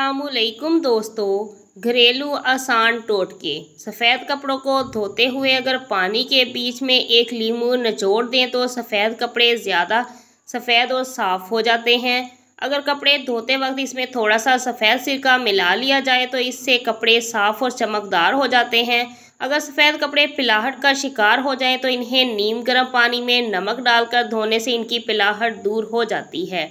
अल्लाम दोस्तों घरेलू आसान टोटके सफ़ेद कपड़ों को धोते हुए अगर पानी के बीच में एक लीम नचोड़ दें तो सफ़ेद कपड़े ज़्यादा सफ़ेद और साफ़ हो जाते हैं अगर कपड़े धोते वक्त इसमें थोड़ा सा सफ़ेद सिरका मिला लिया जाए तो इससे कपड़े साफ़ और चमकदार हो जाते हैं अगर सफ़ेद कपड़े पिलाहट का शिकार हो जाएँ तो इन्हें नीम गर्म पानी में नमक डालकर धोने से इनकी पिलाहट दूर हो जाती है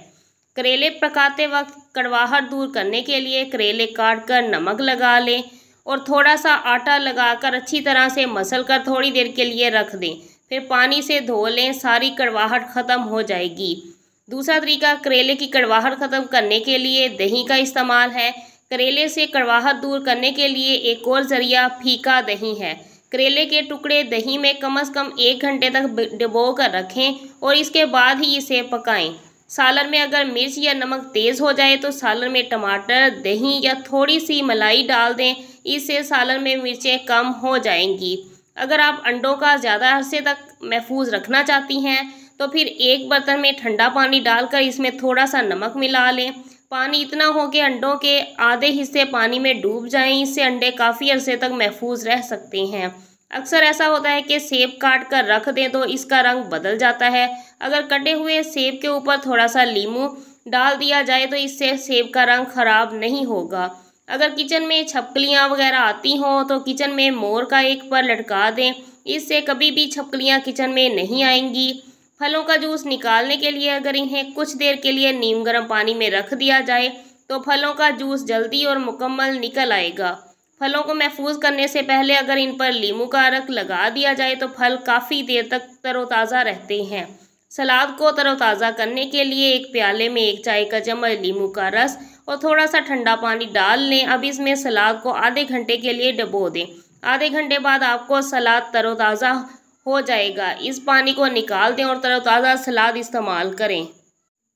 करेले पकाते वक्त कड़वाहट दूर करने के लिए करेले काट कर नमक लगा लें और थोड़ा सा आटा लगाकर अच्छी तरह से मसल कर थोड़ी देर के लिए रख दें फिर पानी से धो लें सारी कड़वाहट ख़त्म हो जाएगी दूसरा तरीका करेले की कड़वाहट ख़त्म करने के लिए दही का इस्तेमाल है करेले से कड़वाहट दूर करने के लिए एक और ज़रिया फीका दही है करेले के टुकड़े दही में कम से कम एक घंटे तक डिबो कर रखें और इसके बाद ही इसे पकाएं सालन में अगर मिर्च या नमक तेज़ हो जाए तो सालन में टमाटर दही या थोड़ी सी मलाई डाल दें इससे सालन में मिर्चें कम हो जाएंगी अगर आप अंडों का ज़्यादा अरसे तक महफूज रखना चाहती हैं तो फिर एक बर्तन में ठंडा पानी डालकर इसमें थोड़ा सा नमक मिला लें पानी इतना हो कि अंडों के आधे हिस्से पानी में डूब जाएं इससे अंडे काफ़ी अरसे तक महफूज रह सकते हैं अक्सर ऐसा होता है कि सेब काट कर रख दें तो इसका रंग बदल जाता है अगर कटे हुए सेब के ऊपर थोड़ा सा लीमू डाल दिया जाए तो इससे सेब का रंग खराब नहीं होगा अगर किचन में छपकलियाँ वगैरह आती हों तो किचन में मोर का एक पर लटका दें इससे कभी भी छपकलियाँ किचन में नहीं आएंगी फलों का जूस निकालने के लिए अगर इन्हें कुछ देर के लिए नीम गर्म पानी में रख दिया जाए तो फलों का जूस जल्दी और मुकम्मल निकल आएगा फलों को महफूज करने से पहले अगर इन पर लीमू का अरक लगा दिया जाए तो फल काफ़ी देर तक तरोताज़ा रहते हैं सलाद को तरोताज़ा करने के लिए एक प्याले में एक चाय का चम्मच लीमू का रस और थोड़ा सा ठंडा पानी डाल लें अब इसमें सलाद को आधे घंटे के लिए डबो दें आधे घंटे बाद आपको सलाद तरोताज़ा हो जाएगा इस पानी को निकाल दें और तरोताज़ा सलाद इस्तेमाल करें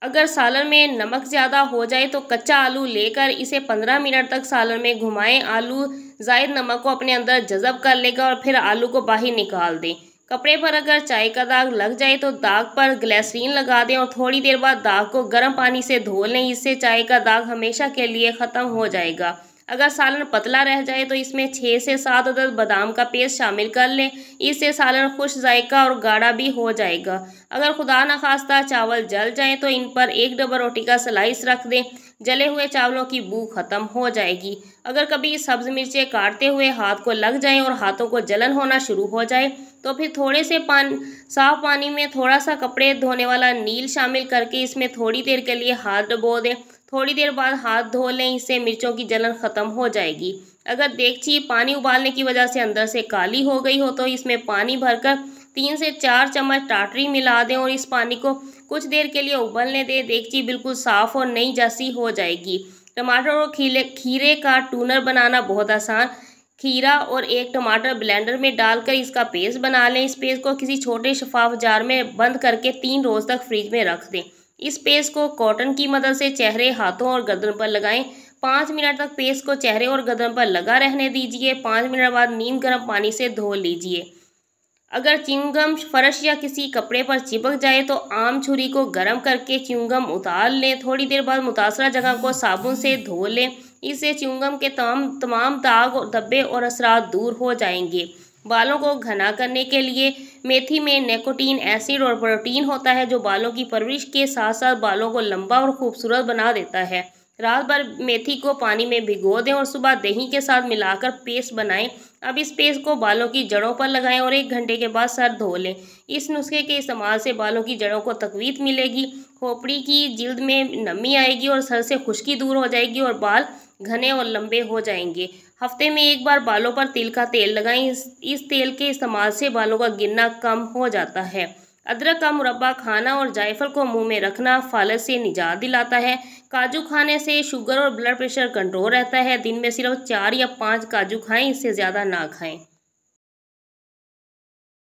अगर सालन में नमक ज़्यादा हो जाए तो कच्चा आलू लेकर इसे 15 मिनट तक सालन में घुमाएं आलू जायद नमक को अपने अंदर जज़ब कर लेगा और फिर आलू को बाहर निकाल दें कपड़े पर अगर चाय का दाग लग जाए तो दाग पर ग्लैसरीन लगा दें और थोड़ी देर बाद दाग को गर्म पानी से धो लें इससे चाय का दाग हमेशा के लिए ख़त्म हो जाएगा अगर सालन पतला रह जाए तो इसमें छः से सात अदद बादाम का पेस्ट शामिल कर लें इससे सालन खुश जायका और गाढ़ा भी हो जाएगा अगर खुदा नखास्ता खास्ता चावल जल जाए तो इन पर एक डबल रोटी का स्लाइस रख दें जले हुए चावलों की बू ख़त्म हो जाएगी अगर कभी सब्ज़ मिर्चें काटते हुए हाथ को लग जाएं और हाथों को जलन होना शुरू हो जाए तो फिर थोड़े से पान साफ पानी में थोड़ा सा कपड़े धोने वाला नील शामिल करके इसमें थोड़ी देर के लिए हाथ डबो दें थोड़ी देर बाद हाथ धो लें इससे मिर्चों की जलन ख़त्म हो जाएगी अगर देखिए पानी उबालने की वजह से अंदर से काली हो गई हो तो इसमें पानी भरकर तीन से चार चम्मच टाटरी मिला दें और इस पानी को कुछ देर के लिए उबलने दें देखिए बिल्कुल साफ़ और नई जैसी हो जाएगी टमाटर और खीले खीरे का टूनर बनाना बहुत आसान खीरा और एक टमाटर ब्लेंडर में डालकर इसका पेस्ट बना लें इस पेस्ट को किसी छोटे शफाफ जार में बंद करके तीन रोज़ तक फ्रिज में रख दें इस पेस्ट को कॉटन की मदद से चेहरे हाथों और गर्दन पर लगाएं पाँच मिनट तक पेस्ट को चेहरे और गर्दन पर लगा रहने दीजिए पाँच मिनट बाद नीम गर्म पानी से धो लीजिए अगर च्युंगम फर्श या किसी कपड़े पर चिपक जाए तो आम छुरी को गर्म करके च्युंगम उतार लें थोड़ी देर बाद मुतासर जगह को साबुन से धो लें इससे च्युंगम के तमाम तमाम दाग और धब्बे और असरात दूर हो जाएंगे बालों को घना करने के लिए मेथी में नेकोटीन एसिड और प्रोटीन होता है जो बालों की परवरिश के साथ साथ बालों को लंबा और खूबसूरत बना देता है रात भर मेथी को पानी में भिगो दें और सुबह दही के साथ मिलाकर पेस्ट बनाएं अब इस पेस्ट को बालों की जड़ों पर लगाएं और एक घंटे के बाद सर धो लें इस नुस्खे के इस्तेमाल से बालों की जड़ों को तकवीत मिलेगी खोपड़ी की जिल्द में नमी आएगी और सर से खुश्की दूर हो जाएगी और बाल घने और लंबे हो जाएंगे हफ्ते में एक बार बालों पर तिल का तेल लगाएं इस, इस तेल के इस्तेमाल से बालों का गिरना कम हो जाता है अदरक का मुरब्बा खाना और जायफल को मुंह में रखना फालस से निजात दिलाता है काजू खाने से शुगर और ब्लड प्रेशर कंट्रोल रहता है दिन में सिर्फ चार या पाँच काजू खाएँ इससे ज़्यादा ना खाएँ